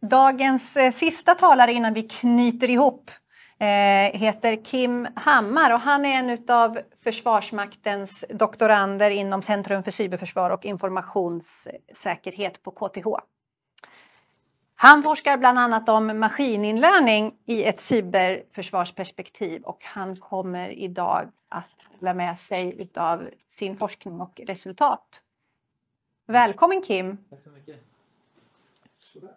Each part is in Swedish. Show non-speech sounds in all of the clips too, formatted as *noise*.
Dagens eh, sista talare innan vi knyter ihop eh, heter Kim Hammar och han är en av Försvarsmaktens doktorander inom Centrum för cyberförsvar och informationssäkerhet på KTH. Han forskar bland annat om maskininlärning i ett cyberförsvarsperspektiv och han kommer idag att dela med sig av sin forskning och resultat. Välkommen Kim! Tack så mycket. Sådär.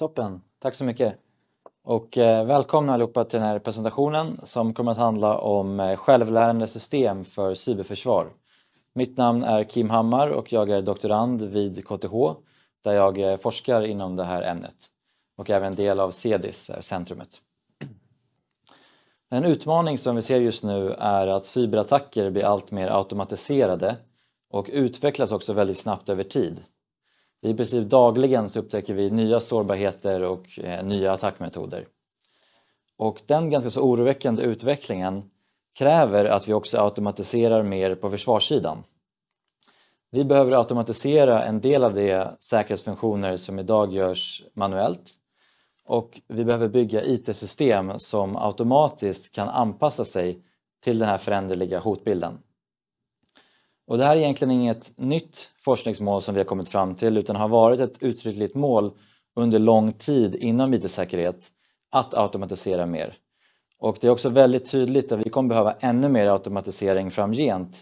Toppen, tack så mycket. Och eh, välkomna allihopa till den här presentationen som kommer att handla om eh, självlärande system för cyberförsvar. Mitt namn är Kim Hammar och jag är doktorand vid KTH där jag eh, forskar inom det här ämnet och även del av CEDIS, centrumet. En utmaning som vi ser just nu är att cyberattacker blir allt mer automatiserade och utvecklas också väldigt snabbt över tid. I princip dagligen så upptäcker vi nya sårbarheter och eh, nya attackmetoder. Och den ganska så oroväckande utvecklingen kräver att vi också automatiserar mer på försvarssidan. Vi behöver automatisera en del av de säkerhetsfunktioner som idag görs manuellt och vi behöver bygga IT-system som automatiskt kan anpassa sig till den här föränderliga hotbilden. Och det här är egentligen inget nytt forskningsmål som vi har kommit fram till utan har varit ett uttryckligt mål under lång tid inom IT-säkerhet att automatisera mer. Och det är också väldigt tydligt att vi kommer behöva ännu mer automatisering framgent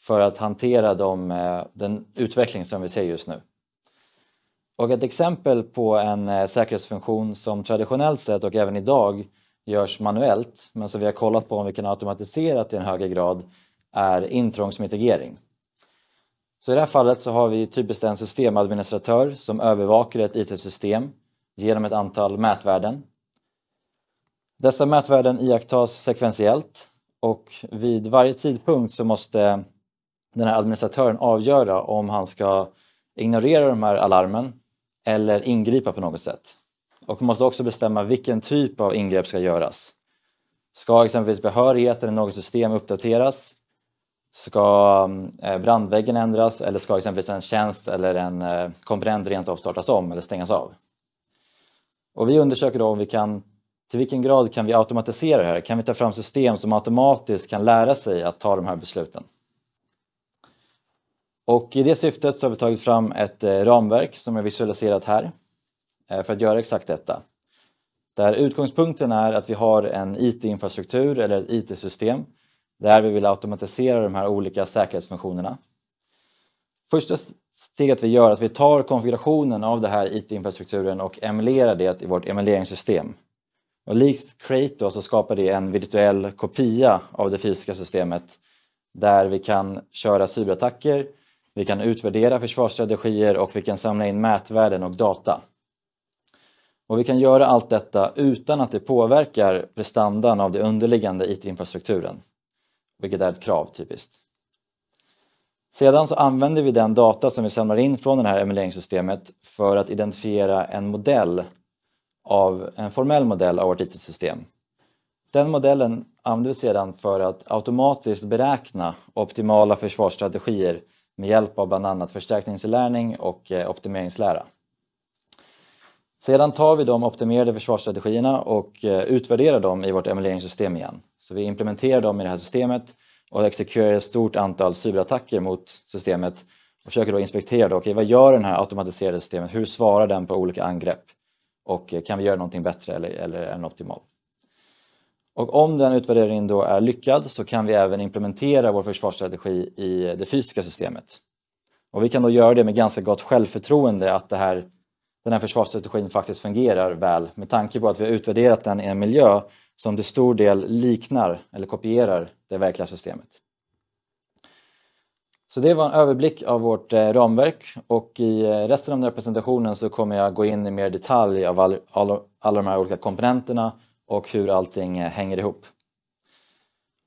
för att hantera de, eh, den utveckling som vi ser just nu. Och ett exempel på en eh, säkerhetsfunktion som traditionellt sett och även idag görs manuellt men som vi har kollat på om vi kan automatisera till en högre grad är intrångsmitigering. Så i det här fallet så har vi typiskt en systemadministratör som övervakar ett IT-system genom ett antal mätvärden. Dessa mätvärden iakttas sekventiellt och vid varje tidpunkt så måste den här administratören avgöra om han ska ignorera de här alarmen eller ingripa på något sätt. Och måste också bestämma vilken typ av ingrepp ska göras. Ska exempelvis behörigheten i något system uppdateras Ska eh, brandväggen ändras eller ska exempelvis en tjänst eller en eh, komponent rent av startas om eller stängas av? Och vi undersöker då om vi kan, till vilken grad kan vi automatisera det här? Kan vi ta fram system som automatiskt kan lära sig att ta de här besluten? Och i det syftet så har vi tagit fram ett eh, ramverk som är visualiserat här för att göra exakt detta. Där utgångspunkten är att vi har en IT-infrastruktur eller ett IT-system där vi vill automatisera de här olika säkerhetsfunktionerna. Första steget vi gör är att vi tar konfigurationen av den här IT-infrastrukturen och emulerar det i vårt emuleringssystem. Och likt Create då, så skapar det en virtuell kopia av det fysiska systemet där vi kan köra cyberattacker, vi kan utvärdera försvarsstrategier och vi kan samla in mätvärden och data. Och vi kan göra allt detta utan att det påverkar prestandan av den underliggande IT-infrastrukturen vilket är ett krav typiskt. Sedan så använder vi den data som vi samlar in från det här emuleringssystemet för att identifiera en modell av en formell modell av vårt IT-system. Den modellen använder vi sedan för att automatiskt beräkna optimala försvarsstrategier med hjälp av bland annat förstärkningsinlärning och eh, optimeringslära. Sedan tar vi de optimerade försvarsstrategierna och eh, utvärderar dem i vårt emuleringssystem igen. Så vi implementerar dem i det här systemet och exekverar ett stort antal cyberattacker mot systemet och försöker då inspektera då, okay, vad gör den här automatiserade systemet, hur svarar den på olika angrepp och eh, kan vi göra någonting bättre eller, eller den optimal. Och om den utvärderingen då är lyckad så kan vi även implementera vår försvarsstrategi i det fysiska systemet. Och vi kan då göra det med ganska gott självförtroende att det här den här försvarsstrategin faktiskt fungerar väl med tanke på att vi har utvärderat den i en miljö som till stor del liknar eller kopierar det verkliga systemet. Så det var en överblick av vårt eh, ramverk och i eh, resten av den här presentationen så kommer jag gå in i mer detalj av all, all, alla de här olika komponenterna och hur allting eh, hänger ihop.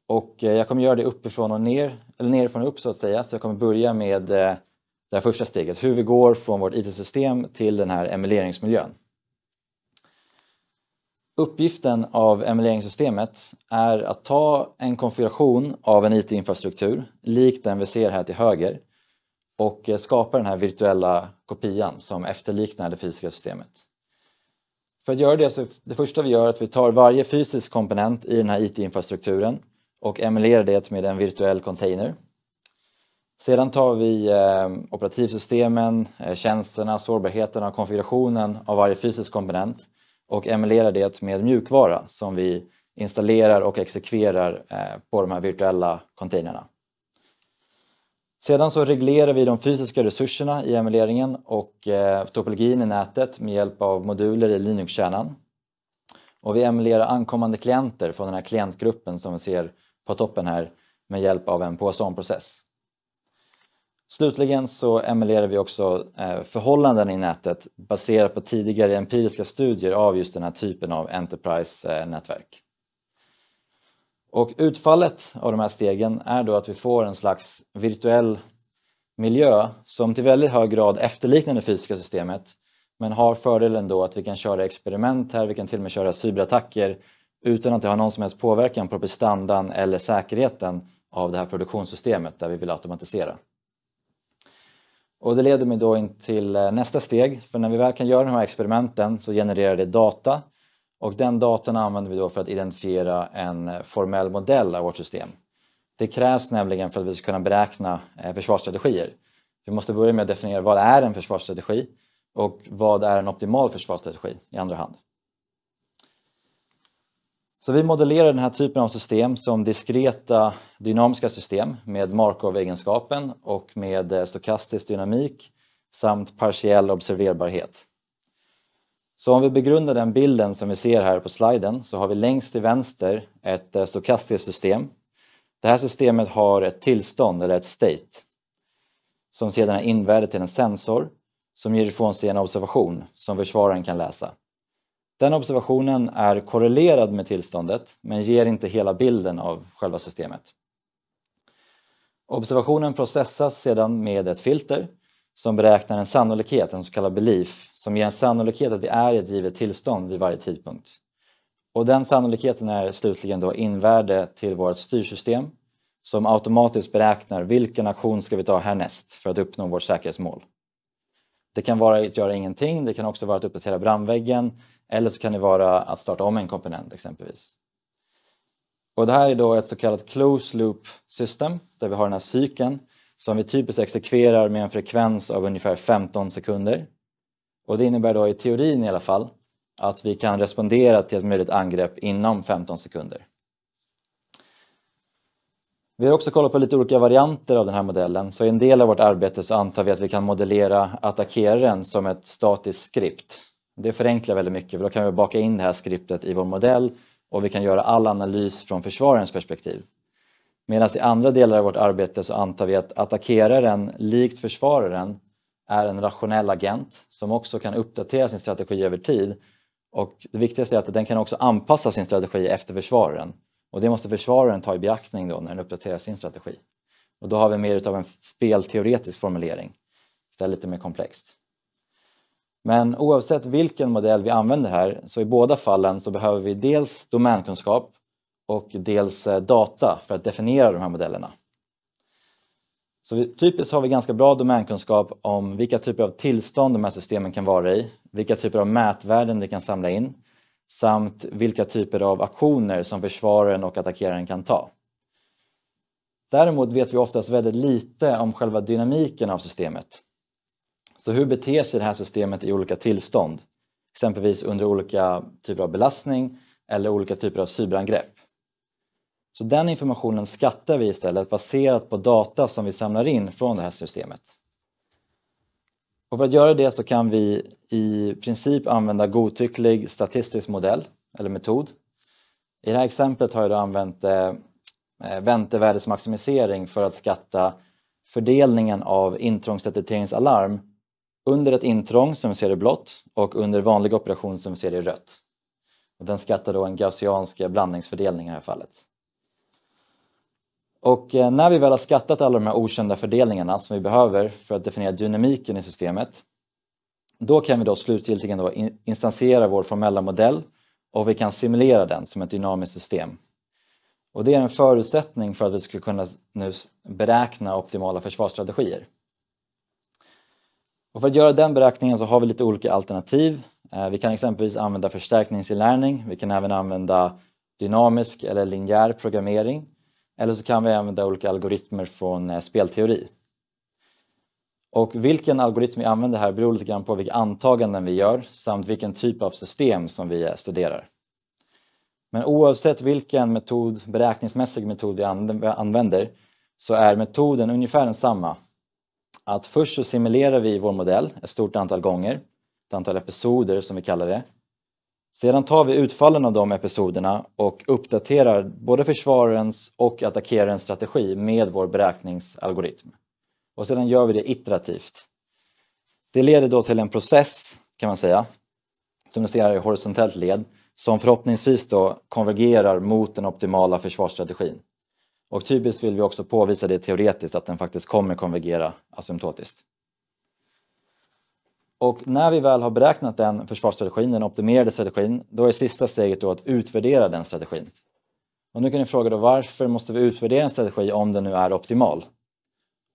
Och jag kommer göra det uppifrån och ner, eller nerifrån och upp så att säga, så jag kommer börja med det här första steget, hur vi går från vårt IT-system till den här emuleringsmiljön. Uppgiften av emuleringssystemet är att ta en konfiguration av en IT-infrastruktur, lik den vi ser här till höger, och eh, skapa den här virtuella kopian som efterliknar det fysiska systemet. För att göra det så det första vi gör är att vi tar varje fysisk komponent i den här IT-infrastrukturen och emulerar det med en virtuell container sedan tar vi eh, operativsystemen, eh, tjänsterna, sårbarheterna och konfigurationen av varje fysisk komponent och emulerar det med mjukvara som vi installerar och exekverar eh, på de här virtuella containrarna. Sedan så reglerar vi de fysiska resurserna i emuleringen och topologin i nätet med hjälp av moduler i Linux-kärnan. Och vi emulerar ankommande klienter från den här klientgruppen som vi ser på toppen här med hjälp av en Poisson-process. Slutligen så emulerar vi också eh, förhållanden i nätet baserat på tidigare empiriska studier av just den här typen av Enterprise-nätverk. Och utfallet av de här stegen är då att vi får en slags virtuell miljö som till väldigt hög grad efterliknar det fysiska systemet men har fördelen då att vi kan köra experiment här, vi kan till och med köra cyberattacker utan att det har någon som helst påverkan på prestandan eller säkerheten av det här produktionssystemet där vi vill automatisera. Och det leder mig då in till eh, nästa steg, för när vi väl kan göra de här experimenten så genererar det data och den datan använder vi då för att identifiera en eh, formell modell av vårt system. Det krävs nämligen för att vi ska kunna beräkna eh, försvarsstrategier. Vi måste börja med att definiera vad är en försvarsstrategi och vad är en optimal försvarsstrategi i andra hand. Så vi modellerar den här typen av system som diskreta dynamiska system med Markov-egenskapen och med eh, stokastisk dynamik samt partiell observerbarhet. Så om vi begrundar den bilden som vi ser här på sliden så har vi längst till vänster ett eh, stokastiskt system. Det här systemet har ett tillstånd eller ett state som sedan är invärdet till en sensor som ger ifrån sig en observation som försvararen kan läsa. Den observationen är korrelerad med tillståndet men ger inte hela bilden av själva systemet. Observationen processas sedan med ett filter som beräknar en sannolikhet, en så kallad belief, som ger en sannolikhet att vi är i ett givet tillstånd vid varje tidpunkt. Och den sannolikheten är slutligen då invärde till vårt styrsystem som automatiskt beräknar vilken aktion ska vi ta härnäst för att uppnå vårt säkerhetsmål. Det kan vara att göra ingenting, det kan också vara att uppdatera brandväggen, eller så kan det vara att starta om en komponent exempelvis. Och det här är då ett så kallat close loop system där vi har den här cykeln som vi typiskt exekverar med en frekvens av ungefär 15 sekunder. Och det innebär då i teorin i alla fall att vi kan respondera till ett möjligt angrepp inom 15 sekunder. Vi har också kollat på lite olika varianter av den här modellen, så i en del av vårt arbete så antar vi att vi kan modellera attackeraren som ett statiskt skript det förenklar väldigt mycket för då kan vi baka in det här skriptet i vår modell och vi kan göra all analys från försvararens perspektiv. Medan i andra delar av vårt arbete så antar vi att attackeraren, likt försvararen, är en rationell agent som också kan uppdatera sin strategi över tid. Och det viktigaste är att den kan också anpassa sin strategi efter försvararen. Och det måste försvararen ta i beaktning då när den uppdaterar sin strategi. Och då har vi mer utav en spelteoretisk formulering. Det är lite mer komplext. Men oavsett vilken modell vi använder här så i båda fallen så behöver vi dels domänkunskap och dels eh, data för att definiera de här modellerna. Så typiskt har vi ganska bra domänkunskap om vilka typer av tillstånd de här systemen kan vara i, vilka typer av mätvärden de kan samla in samt vilka typer av aktioner som försvararen och attackeraren kan ta. Däremot vet vi oftast väldigt lite om själva dynamiken av systemet, så hur beter sig det här systemet i olika tillstånd? Exempelvis under olika typer av belastning eller olika typer av cyberangrepp. Så den informationen skattar vi istället baserat på data som vi samlar in från det här systemet. Och för att göra det så kan vi i princip använda godtycklig statistisk modell eller metod. I det här exemplet har jag använt eh, väntevärdesmaximisering för att skatta fördelningen av intrångsdetekteringsalarm under ett intrång som vi ser i blått och under vanlig operation som vi ser i rött. Och den skattar då en gaussiansk blandningsfördelning i det här fallet. Och eh, när vi väl har skattat alla de här okända fördelningarna som vi behöver för att definiera dynamiken i systemet, då kan vi då slutgiltigen då instansiera vår formella modell och vi kan simulera den som ett dynamiskt system. Och det är en förutsättning för att vi ska kunna nu beräkna optimala försvarsstrategier. Och för att göra den beräkningen så har vi lite olika alternativ. Eh, vi kan exempelvis använda förstärkningsinlärning. Vi kan även använda dynamisk eller linjär programmering. Eller så kan vi använda olika algoritmer från eh, spelteori. Och vilken algoritm vi använder här beror lite grann på vilka antaganden vi gör samt vilken typ av system som vi eh, studerar. Men oavsett vilken metod, beräkningsmässig metod vi använder så är metoden ungefär densamma att först så simulerar vi vår modell ett stort antal gånger, ett antal episoder som vi kallar det. Sedan tar vi utfallen av de episoderna och uppdaterar både försvarens och attackerarens strategi med vår beräkningsalgoritm. Och sedan gör vi det iterativt. Det leder då till en process kan man säga, som ni ser i horisontellt led, som förhoppningsvis då konvergerar mot den optimala försvarsstrategin. Och typiskt vill vi också påvisa det teoretiskt att den faktiskt kommer konvergera asymptotiskt. Och när vi väl har beräknat den försvarsstrategin, den optimerade strategin, då är sista steget då att utvärdera den strategin. Och nu kan ni fråga då varför måste vi utvärdera en strategi om den nu är optimal?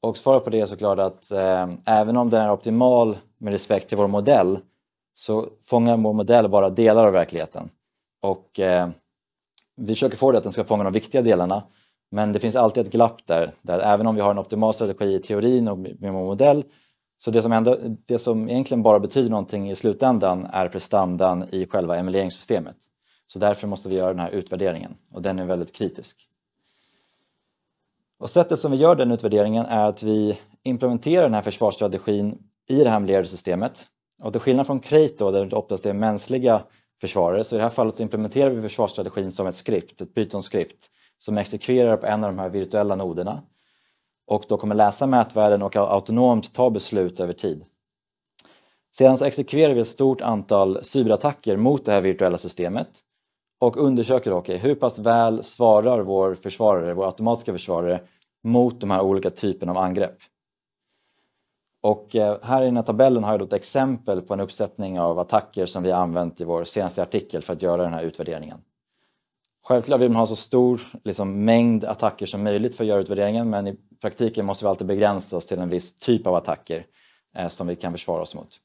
Och svaret på det är såklart att eh, även om den är optimal med respekt till vår modell så fångar vår modell bara delar av verkligheten. Och eh, vi försöker få det att den ska fånga de viktiga delarna men det finns alltid ett glapp där, där även om vi har en optimal strategi i teorin och med vår modell så det som, ändå, det som egentligen bara betyder någonting i slutändan är prestandan i själva emuleringssystemet. Så därför måste vi göra den här utvärderingen och den är väldigt kritisk. Och sättet som vi gör den utvärderingen är att vi implementerar den här försvarsstrategin i det här emulerade systemet. Och till skillnad från Crate då, där det oftast är mänskliga försvarare, så i det här fallet implementerar vi försvarsstrategin som ett skript, ett Python-skript som exekverar på en av de här virtuella noderna och då kommer läsa mätvärden och autonomt ta beslut över tid. Sedan så exekverar vi ett stort antal cyberattacker mot det här virtuella systemet och undersöker okay, hur pass väl svarar vår försvarare, vår automatiska försvarare mot de här olika typerna av angrepp. Och eh, här i den här tabellen har jag ett exempel på en uppsättning av attacker som vi använt i vår senaste artikel för att göra den här utvärderingen. Självklart vill man ha så stor liksom, mängd attacker som möjligt för att göra utvärderingen men i praktiken måste vi alltid begränsa oss till en viss typ av attacker eh, som vi kan försvara oss mot.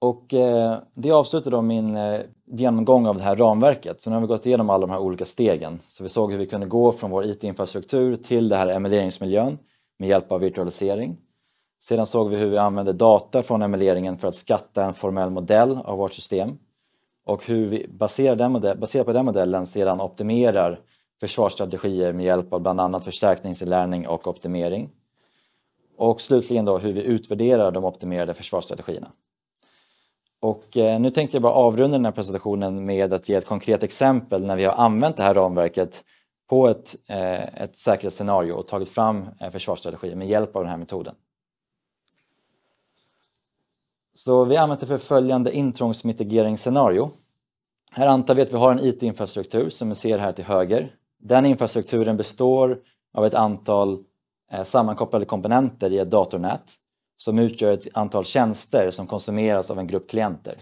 Och eh, det avslutar då min eh, genomgång av det här ramverket. Så nu har vi gått igenom alla de här olika stegen. Så vi såg hur vi kunde gå från vår IT-infrastruktur till den här emuleringsmiljön med hjälp av virtualisering. Sedan såg vi hur vi använde data från emuleringen för att skatta en formell modell av vårt system och hur vi baserar den modell, baserat på den modellen sedan optimerar försvarsstrategier med hjälp av bland annat förstärkningsinlärning och optimering. Och slutligen då hur vi utvärderar de optimerade försvarsstrategierna. Och eh, nu tänkte jag bara avrunda den här presentationen med att ge ett konkret exempel när vi har använt det här ramverket på ett, eh, ett säkerhetsscenario och tagit fram eh, försvarsstrategier med hjälp av den här metoden. Så vi använder för följande intrångsmitigeringsscenario. Här antar vi att vi har en IT-infrastruktur som vi ser här till höger. Den infrastrukturen består av ett antal eh, sammankopplade komponenter i ett datornät som utgör ett antal tjänster som konsumeras av en grupp klienter.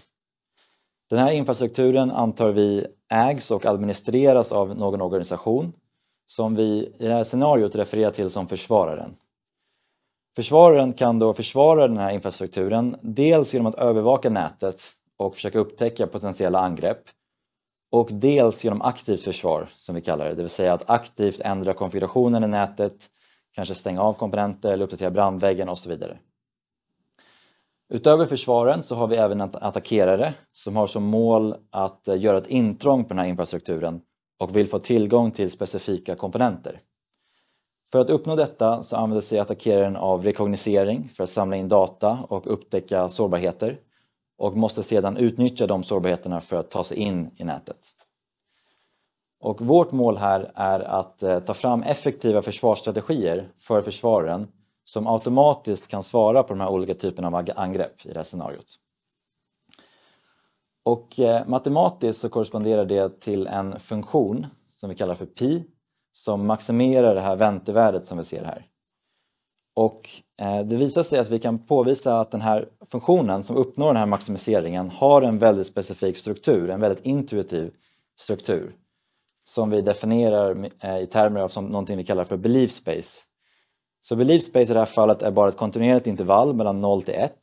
Den här infrastrukturen antar vi ägs och administreras av någon organisation som vi i det här scenariot refererar till som försvararen. Försvararen kan då försvara den här infrastrukturen, dels genom att övervaka nätet och försöka upptäcka potentiella angrepp och dels genom aktivt försvar, som vi kallar det, det vill säga att aktivt ändra konfigurationen i nätet, kanske stänga av komponenter eller uppdatera brandväggen och så vidare. Utöver försvaren så har vi även attackerare som har som mål att eh, göra ett intrång på den här infrastrukturen och vill få tillgång till specifika komponenter. För att uppnå detta så använder sig attackeraren av rekognosering för att samla in data och upptäcka sårbarheter och måste sedan utnyttja de sårbarheterna för att ta sig in i nätet. Och vårt mål här är att eh, ta fram effektiva försvarsstrategier för försvaren som automatiskt kan svara på de här olika typerna av angrepp i det här scenariot. Och eh, matematiskt så korresponderar det till en funktion som vi kallar för pi som maximerar det här väntevärdet som vi ser här. Och eh, det visar sig att vi kan påvisa att den här funktionen som uppnår den här maximiseringen har en väldigt specifik struktur, en väldigt intuitiv struktur som vi definierar eh, i termer av som någonting vi kallar för belief space. Så belief space i det här fallet är bara ett kontinuerligt intervall mellan 0 till 1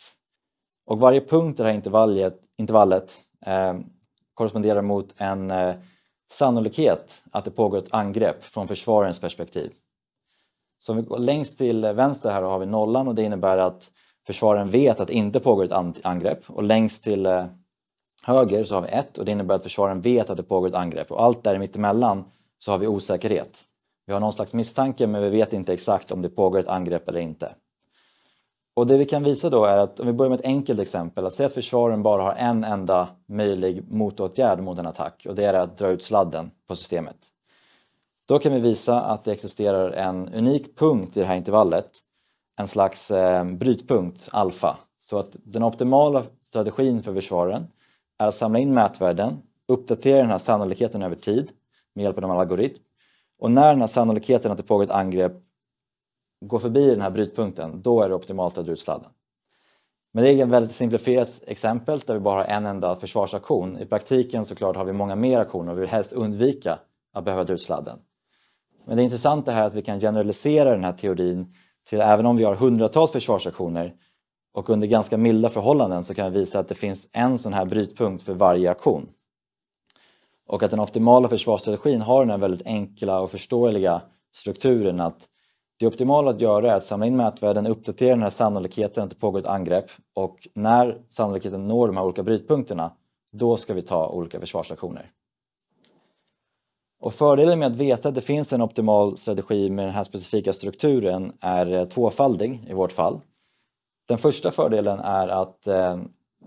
och varje punkt i det här intervallet, intervallet eh, korresponderar mot en eh, sannolikhet att det pågår ett angrepp från försvarens perspektiv. Så om vi går längst till vänster här har vi nollan och det innebär att försvaren vet att det inte pågår ett angrepp och längst till eh, höger så har vi 1 och det innebär att försvaren vet att det pågår ett angrepp och allt där mittemellan så har vi osäkerhet. Vi har någon slags misstanke men vi vet inte exakt om det pågår ett angrepp eller inte. Och Det vi kan visa då är att om vi börjar med ett enkelt exempel, att säga att försvaren bara har en enda möjlig motåtgärd mot en attack och det är att dra ut sladden på systemet. Då kan vi visa att det existerar en unik punkt i det här intervallet, en slags eh, brytpunkt, alfa. Så att den optimala strategin för försvaren är att samla in mätvärden, uppdatera den här sannolikheten över tid med hjälp av en algoritm och när den här sannolikheten att det pågår ett angrepp gå förbi den här brytpunkten, då är det optimalt att dra ut sladden. Men det är ett väldigt simplifierat exempel där vi bara har en enda försvarsaktion. I praktiken såklart har vi många mer aktioner och vi vill helst undvika att behöva dra ut sladden. Men det intressanta här är att vi kan generalisera den här teorin till även om vi har hundratals försvarsaktioner och under ganska milda förhållanden så kan vi visa att det finns en sån här brytpunkt för varje aktion. Och att den optimala försvarsstrategin har den här väldigt enkla och förståeliga strukturen att det optimala att göra är att samla in mätvärden, uppdatera den här sannolikheten att det pågår ett angrepp och när sannolikheten når de här olika brytpunkterna, då ska vi ta olika försvarsaktioner. Och fördelen med att veta att det finns en optimal strategi med den här specifika strukturen är eh, tvåfaldig i vårt fall. Den första fördelen är att eh,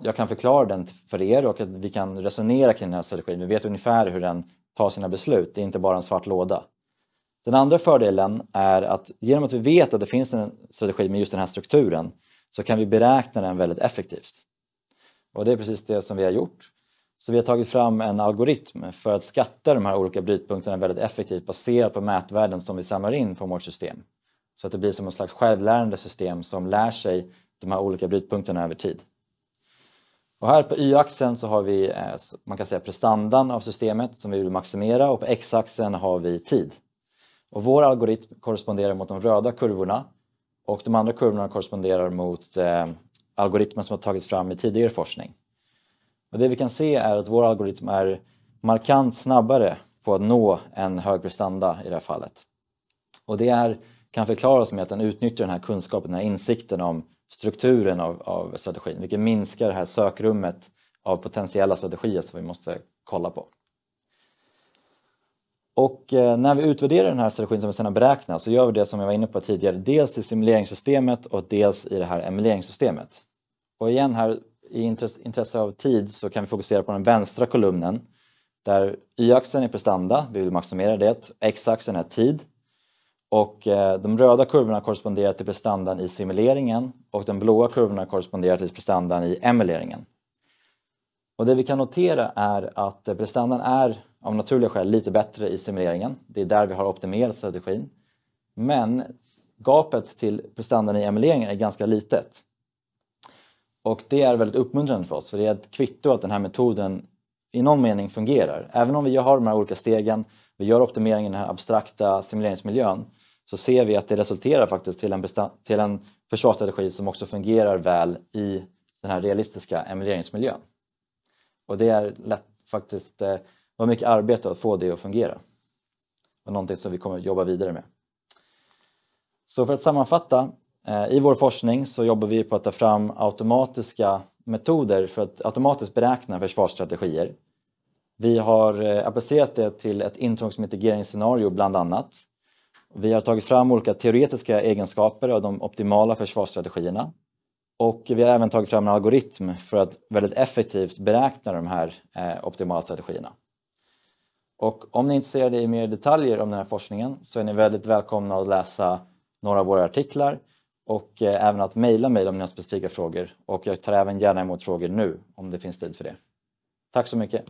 jag kan förklara den för er och att vi kan resonera kring den här strategin. Vi vet ungefär hur den tar sina beslut, det är inte bara en svart låda. Den andra fördelen är att genom att vi vet att det finns en strategi med just den här strukturen så kan vi beräkna den väldigt effektivt. Och det är precis det som vi har gjort. Så vi har tagit fram en algoritm för att skatta de här olika brytpunkterna väldigt effektivt baserat på mätvärden som vi samlar in från vårt system. Så att det blir som ett slags självlärande system som lär sig de här olika brytpunkterna över tid. Och här på y-axeln så har vi eh, man kan säga prestandan av systemet som vi vill maximera och på x-axeln har vi tid. Och vår algoritm korresponderar mot de röda kurvorna och de andra kurvorna korresponderar mot eh, algoritmer som har tagits fram i tidigare forskning. Och det vi kan se är att vår algoritm är markant snabbare på att nå en hög prestanda i det här fallet. Och det är, kan förklaras med att den utnyttjar den här kunskapen, den här insikten om strukturen av, av strategin, vilket minskar det här sökrummet av potentiella strategier som vi måste kolla på. Och eh, när vi utvärderar den här strategin som vi sedan har beräknat så gör vi det som jag var inne på tidigare, dels i simuleringssystemet och dels i det här emuleringssystemet. Och igen här, i intresse av tid så kan vi fokusera på den vänstra kolumnen där y-axeln är prestanda, vi vill maximera det, x-axeln är tid och eh, de röda kurvorna korresponderar till prestandan i simuleringen och de blåa kurvorna korresponderar till prestandan i emuleringen. Och det vi kan notera är att eh, prestandan är av naturliga skäl lite bättre i simuleringen. Det är där vi har optimerat strategin. Men gapet till prestandan i emuleringen är ganska litet. Och det är väldigt uppmuntrande för oss, för det är ett kvitto att den här metoden i någon mening fungerar. Även om vi har de här olika stegen, vi gör optimeringen i den här abstrakta simuleringsmiljön, så ser vi att det resulterar faktiskt till en, till en försvarsstrategi som också fungerar väl i den här realistiska emuleringsmiljön. Och det är lätt, faktiskt eh, det var mycket arbete att få det att fungera och någonting som vi kommer att jobba vidare med. Så för att sammanfatta, eh, i vår forskning så jobbar vi på att ta fram automatiska metoder för att automatiskt beräkna försvarsstrategier. Vi har eh, applicerat det till ett intrångsmitigeringsscenario bland annat. Vi har tagit fram olika teoretiska egenskaper av de optimala försvarsstrategierna. Och vi har även tagit fram en algoritm för att väldigt effektivt beräkna de här eh, optimala strategierna. Och om ni är intresserade i mer detaljer om den här forskningen så är ni väldigt välkomna att läsa några av våra artiklar och eh, även att mejla mig om ni har specifika frågor. Och jag tar även gärna emot frågor nu om det finns tid för det. Tack så mycket!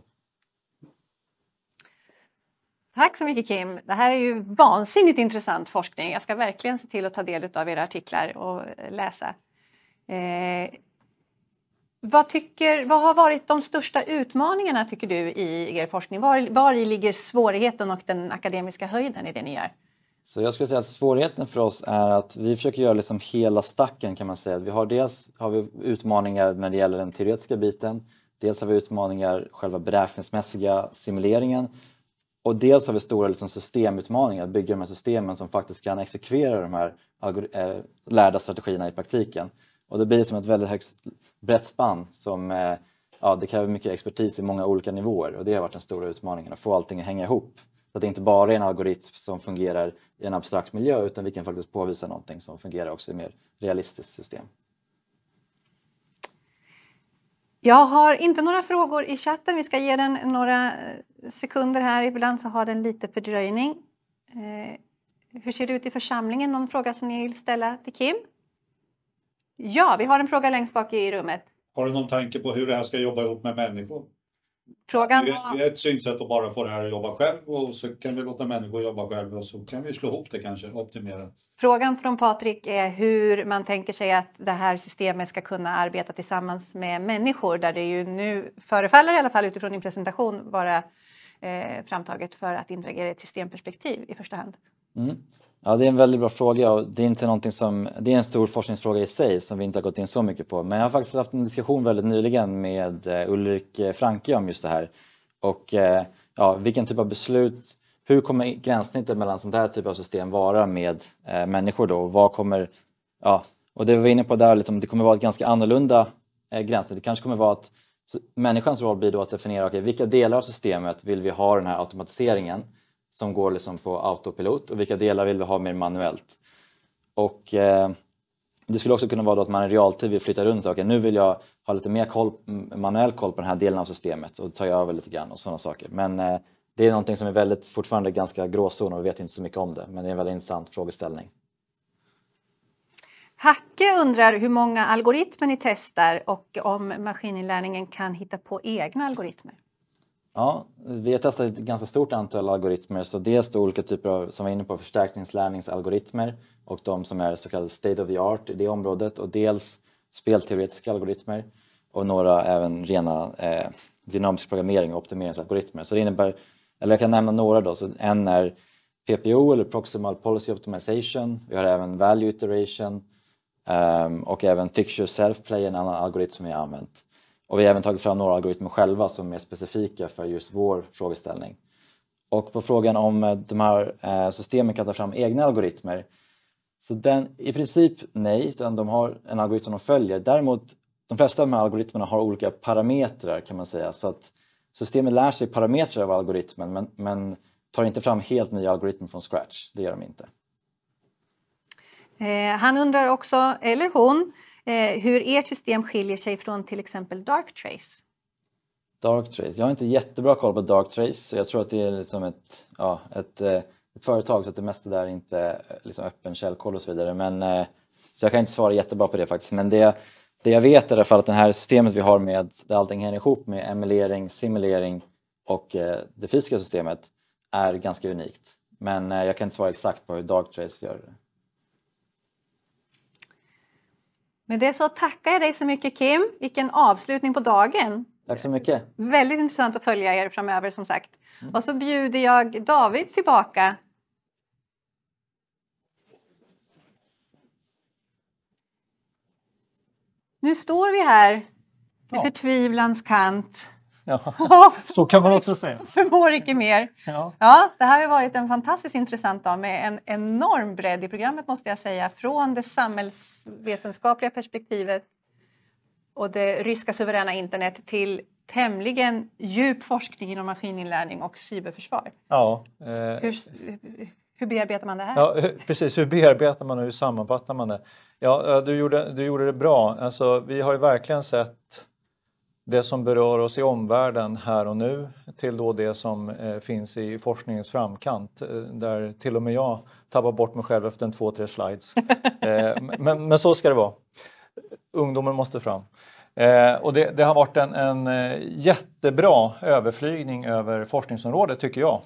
Tack så mycket Kim! Det här är ju vansinnigt intressant forskning. Jag ska verkligen se till att ta del av era artiklar och läsa. Eh... Vad, tycker, vad har varit de största utmaningarna tycker du i er forskning? Var, var i ligger svårigheten och den akademiska höjden i det ni gör? Så jag skulle säga att svårigheten för oss är att vi försöker göra liksom hela stacken kan man säga. Vi har dels har vi utmaningar när det gäller den teoretiska biten. Dels har vi utmaningar själva beräkningsmässiga simuleringen. Och dels har vi stora liksom systemutmaningar, att bygga de här systemen som faktiskt kan exekvera de här eh, lärda strategierna i praktiken. Och då blir det som ett väldigt högt, brett spann som eh, ja, det kräver mycket expertis i många olika nivåer och det har varit den stora utmaningen, att få allting att hänga ihop. Så att det inte bara är en algoritm som fungerar i en abstrakt miljö utan vi kan faktiskt påvisa någonting som fungerar också i ett mer realistiskt system. Jag har inte några frågor i chatten. Vi ska ge den några eh, sekunder här. Ibland så har den lite fördröjning. Eh, hur ser det ut i församlingen? Någon fråga som ni vill ställa till Kim? Ja, vi har en fråga längst bak i rummet. Har du någon tanke på hur det här ska jobba ihop med människor? Frågan var... Det är ett synsätt att bara få det här att jobba själv och så kan vi låta människor jobba själv och så kan vi slå ihop det kanske, optimera. Frågan från Patrik är hur man tänker sig att det här systemet ska kunna arbeta tillsammans med människor där det ju nu förefaller, i alla fall utifrån din presentation, vara eh, framtaget för att interagera i ett systemperspektiv i första hand. Mm. Ja, det är en väldigt bra fråga och det är, inte någonting som, det är en stor forskningsfråga i sig som vi inte har gått in så mycket på. Men jag har faktiskt haft en diskussion väldigt nyligen med eh, Ulrik eh, Franke om just det här. Och eh, ja, vilken typ av beslut, hur kommer gränssnittet mellan sånt här typ av system vara med eh, människor då? Vad kommer, ja, och det vi var inne på där, liksom, det kommer vara ett ganska annorlunda eh, gränssnitt. Det kanske kommer vara att så, människans roll blir då att definiera okay, vilka delar av systemet vill vi ha den här automatiseringen? som går liksom på autopilot och vilka delar vill vi ha mer manuellt? Och eh, Det skulle också kunna vara att man i realtid vill flytta runt saker. Nu vill jag ha lite mer koll, manuell koll på den här delen av systemet och då tar jag över lite grann och sådana saker. Men eh, det är någonting som är väldigt, fortfarande ganska gråzon och vi vet inte så mycket om det. Men det är en väldigt intressant frågeställning. Hacke undrar hur många algoritmer ni testar och om maskininlärningen kan hitta på egna algoritmer. Ja, vi har testat ett ganska stort antal algoritmer. Så dels olika typer av, som vi var inne på, förstärkningslärningsalgoritmer och de som är så kallade state of the art i det området och dels spelteoretiska algoritmer och några även rena eh, dynamisk programmering och optimeringsalgoritmer. Så det innebär, eller jag kan nämna några då. Så en är PPO eller Proximal Policy Optimization. Vi har även Value Iteration um, och även Fixture Self-Play, en annan algoritm som vi har använt. Och vi har även tagit fram några algoritmer själva som är specifika för just vår frågeställning. Och på frågan om eh, de här eh, systemen kan ta fram egna algoritmer så den i princip nej, utan de har en algoritm som de följer. Däremot, de flesta av de här algoritmerna har olika parametrar kan man säga så att systemet lär sig parametrar av algoritmen men, men tar inte fram helt nya algoritmer från scratch. Det gör de inte. Eh, han undrar också, eller hon, eh, hur ert system skiljer sig från till exempel Darktrace? Darktrace, jag har inte jättebra koll på Darktrace. Jag tror att det är liksom ett, ja, ett, eh, ett företag så att det mesta där är inte eh, liksom öppen källkod och så vidare. Men, eh, så jag kan inte svara jättebra på det faktiskt. Men det, det jag vet är i alla fall att det här systemet vi har med, där allting hänger ihop med emulering, simulering och det fysiska systemet är ganska unikt. Men jag kan inte svara exakt på hur Darktrace gör det. Med det så tackar jag dig så mycket Kim. Vilken avslutning på dagen. Tack så mycket. Väldigt intressant att följa er framöver som sagt. Mm. Och så bjuder jag David tillbaka. Nu står vi här vid ja. förtvivlans kant. Ja, *laughs* så kan man också säga. *laughs* Förmår icke mer. Ja. ja. det här har varit en fantastiskt intressant dag med en enorm bredd i programmet måste jag säga. Från det samhällsvetenskapliga perspektivet och det ryska suveräna internet till tämligen djup forskning inom maskininlärning och cyberförsvar. Ja, eh... hur, hur bearbetar man det här? Ja, precis, hur bearbetar man och hur sammanfattar man det? Ja, eh, du gjorde, du gjorde det bra. Alltså, vi har ju verkligen sett det som berör oss i omvärlden här och nu till då det som eh, finns i forskningens framkant eh, där till och med jag tappar bort mig själv efter en två, tre slides. *laughs* Eh, men, men, så ska det vara. Ungdomen måste fram. och det, det, har varit en, en, jättebra överflygning över forskningsområdet tycker jag.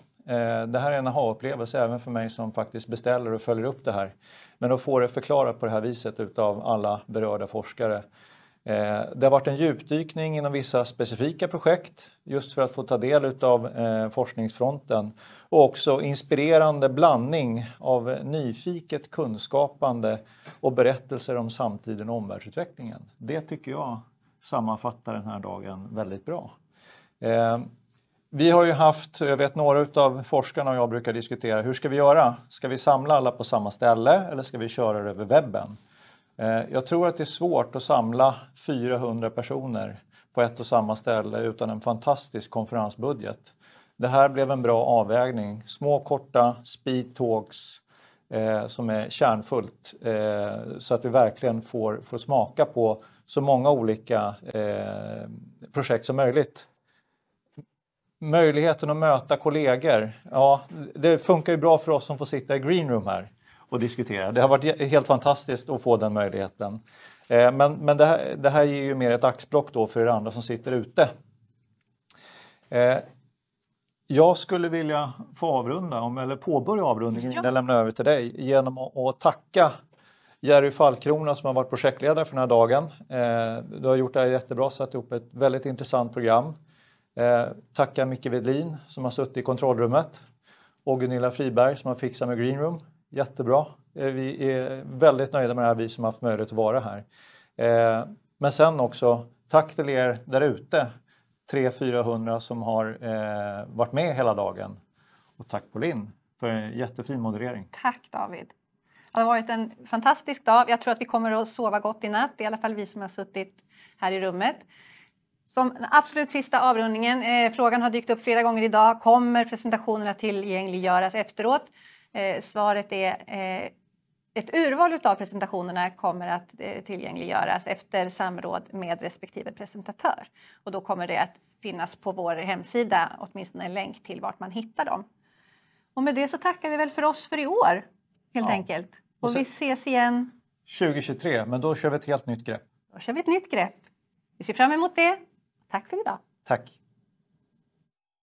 det här är en aha-upplevelse även för mig som faktiskt beställer och följer upp det här. Men att få det förklarat på det här viset utav alla berörda forskare Eh, det har varit en djupdykning inom vissa specifika projekt just för att få ta del av eh, forskningsfronten och också inspirerande blandning av nyfiket kunskapande och berättelser om samtiden och omvärldsutvecklingen. Det tycker jag sammanfattar den här dagen väldigt bra. Eh, vi har ju haft, jag vet några av forskarna och jag brukar diskutera, hur ska vi göra? Ska vi samla alla på samma ställe eller ska vi köra det över webben? Eh, jag tror att det är svårt att samla 400 personer på ett och samma ställe utan en fantastisk konferensbudget. Det här blev en bra avvägning. Små korta speed talks eh, som är kärnfullt eh, så att vi verkligen får, får smaka på så många olika eh, projekt som möjligt. Möjligheten att möta kollegor, ja det funkar ju bra för oss som får sitta i greenroom här och diskutera. Det har varit helt fantastiskt att få den möjligheten. Eh, men, men det, här, det här ger ju mer ett axblock då för er andra som sitter ute. Eh, jag skulle vilja få avrunda, eller påbörja avrundningen innan jag lämnar över till dig genom att tacka Jerry Fallkrona som har varit projektledare för den här dagen. Eh, du har gjort det här jättebra, satt ihop ett väldigt intressant program. Tacka Micke Wedlin som har suttit i kontrollrummet och Gunilla Friberg som har fixat med Greenroom jättebra. Eh, vi är väldigt nöjda med det här, vi som haft möjlighet att vara här. Eh, men sen också, tack till er där ute, 300-400 som har eh, varit med hela dagen. Och tack Pauline för en jättefin moderering. Tack David. Det har varit en fantastisk dag. Jag tror att vi kommer att sova gott i natt, i alla fall vi som har suttit här i rummet. Som den absolut sista avrundningen, frågan har dykt upp flera gånger idag. Kommer presentationerna tillgängliggöras efteråt? Eh, svaret är eh, ett urval av presentationerna kommer att eh, tillgängliggöras efter samråd med respektive presentatör. Och då kommer det att finnas på vår hemsida, åtminstone en länk till vart man hittar dem. Och med det så tackar vi väl för oss för i år, helt ja. enkelt. Och, och vi ses igen... 2023, men då kör vi ett helt nytt grepp. Då kör vi ett nytt grepp. Vi ser fram emot det. Tack för idag. Tack.